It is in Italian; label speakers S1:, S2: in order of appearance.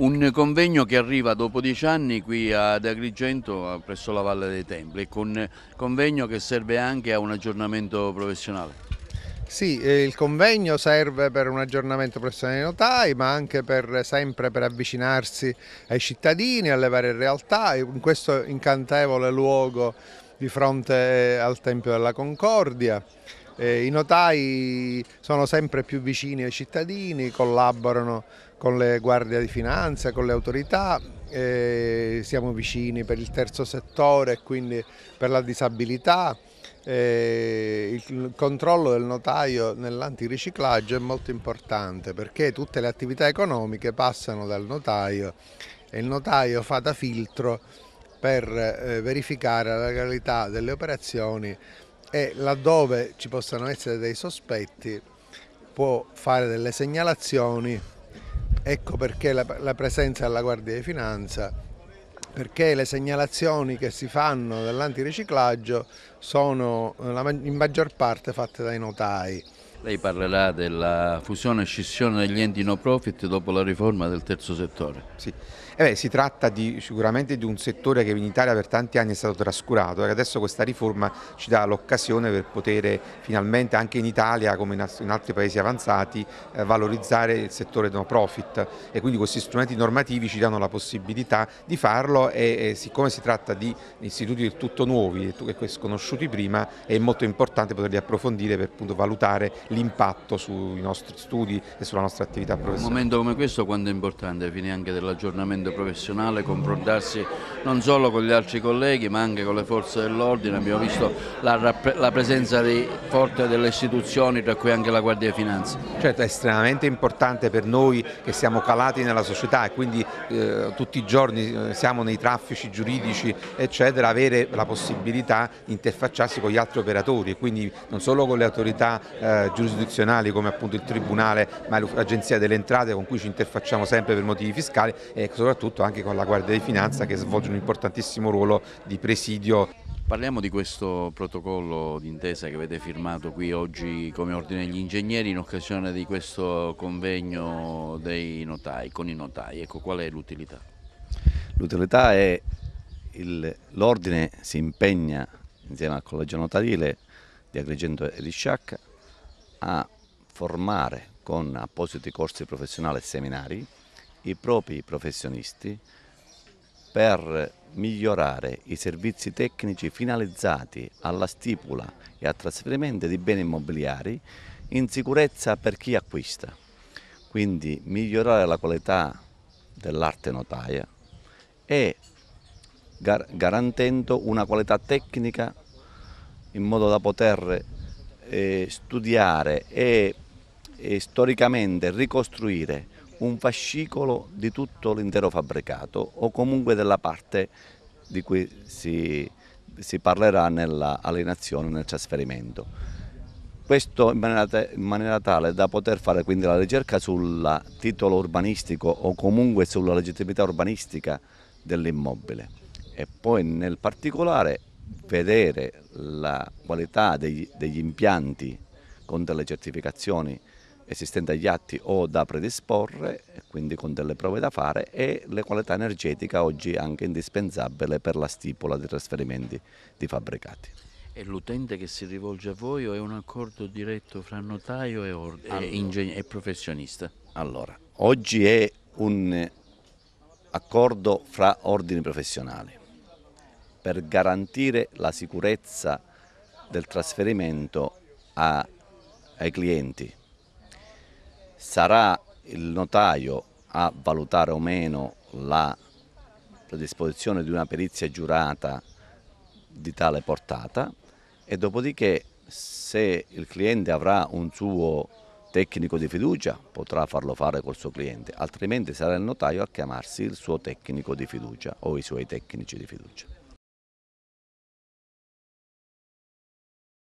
S1: Un convegno che arriva dopo dieci anni qui ad Agrigento presso la Valle dei Templi, un convegno che serve anche a un aggiornamento professionale.
S2: Sì, eh, il convegno serve per un aggiornamento professionale dei notai, ma anche per, sempre per avvicinarsi ai cittadini, alle varie realtà, in questo incantevole luogo di fronte eh, al Tempio della Concordia. Eh, I notai sono sempre più vicini ai cittadini, collaborano con le guardie di finanza, con le autorità, siamo vicini per il terzo settore e quindi per la disabilità. il controllo del notaio nell'antiriciclaggio è molto importante perché tutte le attività economiche passano dal notaio e il notaio fa da filtro per eh, verificare la legalità delle operazioni e laddove ci possano essere dei sospetti può fare delle segnalazioni Ecco perché la, la presenza della Guardia di Finanza, perché le segnalazioni che si fanno dell'antiriciclaggio sono eh, in maggior parte fatte dai notai.
S1: Lei parlerà della fusione e scissione degli enti no profit dopo la riforma del terzo settore. Sì. Eh beh, si tratta di, sicuramente di un
S3: settore che in Italia per tanti anni è stato trascurato e adesso questa riforma ci dà l'occasione per poter finalmente anche in Italia come in altri paesi avanzati eh, valorizzare il settore no profit e quindi questi strumenti normativi ci danno la possibilità di farlo e, e siccome si tratta di istituti del tutto nuovi e sconosciuti prima è molto importante poterli approfondire per appunto, valutare l'impatto sui nostri studi e sulla nostra attività professionale. Un
S1: momento come questo quanto è importante, fine anche dell'aggiornamento ambiente professionale, confrontarsi non solo con gli altri colleghi ma anche con le forze dell'ordine, abbiamo visto la, la presenza di, forte delle istituzioni tra cui anche la Guardia di Finanza. Certo, è estremamente importante per
S3: noi che siamo calati nella società e quindi eh, tutti i giorni eh, siamo nei traffici giuridici eccetera, avere la possibilità di interfacciarsi con gli altri operatori e quindi non solo con le autorità eh, giurisdizionali come appunto il Tribunale ma l'Agenzia delle Entrate con cui ci interfacciamo sempre per motivi fiscali e soprattutto soprattutto anche con la Guardia di Finanza che svolge un
S1: importantissimo ruolo di presidio. Parliamo di questo protocollo d'intesa che avete firmato qui oggi come Ordine degli Ingegneri in occasione di questo convegno dei notai, con i notai. Ecco, qual è l'utilità?
S4: L'utilità è che l'Ordine si impegna insieme al Collegio Notarile di Agrigento e di a formare con appositi corsi professionali e seminari i propri professionisti per migliorare i servizi tecnici finalizzati alla stipula e al trasferimento di beni immobiliari in sicurezza per chi acquista. Quindi migliorare la qualità dell'arte notaia e gar garantendo una qualità tecnica in modo da poter eh, studiare e, e storicamente ricostruire un fascicolo di tutto l'intero fabbricato o comunque della parte di cui si, si parlerà nell'alienazione, nel trasferimento. Questo in maniera, in maniera, tale da poter fare quindi la ricerca sul titolo urbanistico o comunque sulla legittimità urbanistica dell'immobile e poi nel particolare vedere la qualità degli, degli impianti con delle certificazioni esistente agli atti o da predisporre, quindi con delle prove da fare, e le qualità energetiche oggi anche indispensabile per la stipula dei trasferimenti di fabbricati.
S1: E l'utente che si rivolge a voi o è un accordo diretto fra notaio e, allora. e, e professionista? Allora,
S4: oggi è un accordo fra ordini professionali per garantire la sicurezza del trasferimento a, ai clienti sarà il notaio a valutare o meno la predisposizione di una perizia giurata di tale portata e dopodiché se il cliente avrà un suo tecnico di fiducia potrà farlo fare col suo cliente, altrimenti sarà il notaio a chiamarsi il suo tecnico di fiducia o i suoi tecnici di fiducia.